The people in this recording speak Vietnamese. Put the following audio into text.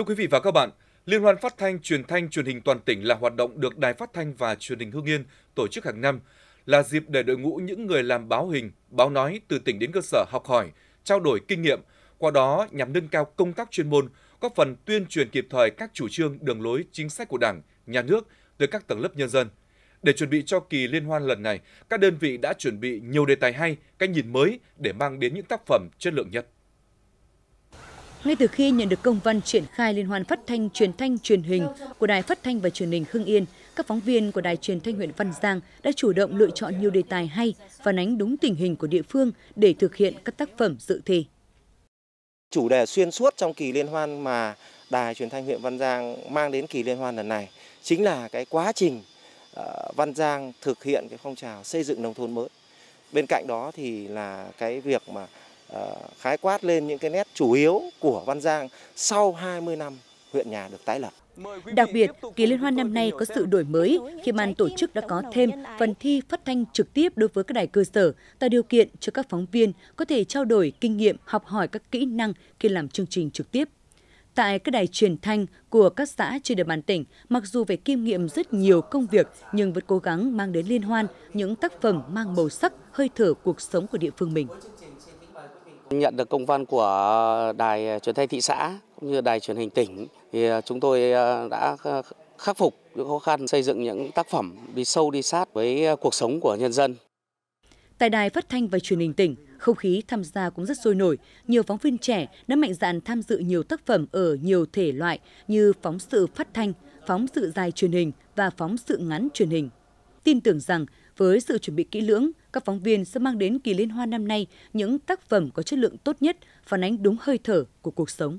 Thưa quý vị và các bạn, Liên hoan phát thanh truyền thanh truyền hình toàn tỉnh là hoạt động được Đài Phát thanh và Truyền hình hương Yên tổ chức hàng năm, là dịp để đội ngũ những người làm báo hình, báo nói từ tỉnh đến cơ sở học hỏi, trao đổi kinh nghiệm, qua đó nhằm nâng cao công tác chuyên môn, góp phần tuyên truyền kịp thời các chủ trương, đường lối, chính sách của Đảng, nhà nước tới các tầng lớp nhân dân. Để chuẩn bị cho kỳ liên hoan lần này, các đơn vị đã chuẩn bị nhiều đề tài hay, cách nhìn mới để mang đến những tác phẩm chất lượng nhất. Ngay từ khi nhận được công văn triển khai liên hoan phát thanh truyền thanh truyền hình của Đài Phát thanh và Truyền hình Hưng Yên, các phóng viên của Đài Truyền thanh huyện Văn Giang đã chủ động lựa chọn nhiều đề tài hay và ánh đúng tình hình của địa phương để thực hiện các tác phẩm dự thi. Chủ đề xuyên suốt trong kỳ liên hoan mà Đài Truyền thanh huyện Văn Giang mang đến kỳ liên hoan lần này chính là cái quá trình ờ, Văn Giang thực hiện cái phong trào xây dựng nông thôn mới. Bên cạnh đó thì là cái việc mà Ờ, khái quát lên những cái nét chủ yếu của Văn Giang sau 20 năm huyện nhà được tái lập. Đặc biệt, kỳ liên hoan năm nay có sự đổi mới khi ban tổ chức đã có thêm phần thi phát thanh trực tiếp đối với các đài cơ sở, tạo điều kiện cho các phóng viên có thể trao đổi kinh nghiệm, học hỏi các kỹ năng khi làm chương trình trực tiếp. Tại các đài truyền thanh của các xã trên địa bàn tỉnh, mặc dù phải kinh nghiệm rất nhiều công việc nhưng vẫn cố gắng mang đến liên hoan những tác phẩm mang màu sắc, hơi thở cuộc sống của địa phương mình. Nhận được công văn của đài truyền thanh thị xã cũng như đài truyền hình tỉnh thì ờ, chúng tôi ờ, đã khắc phục những khó khăn xây dựng những tác phẩm đi sâu đi sát với ờ, cuộc sống của nhân dân. Tại đài phát thanh và truyền hình tỉnh, không khí tham gia cũng rất sôi nổi. Nhiều phóng viên trẻ đã mạnh dạn tham dự nhiều tác phẩm ở nhiều thể loại như phóng sự phát thanh, phóng sự dài truyền hình và phóng sự ngắn truyền hình. Tin tưởng rằng với sự chuẩn bị kỹ lưỡng, các phóng viên sẽ mang đến kỳ liên hoan năm nay những tác phẩm có chất lượng tốt nhất, phản ánh đúng hơi thở của cuộc sống.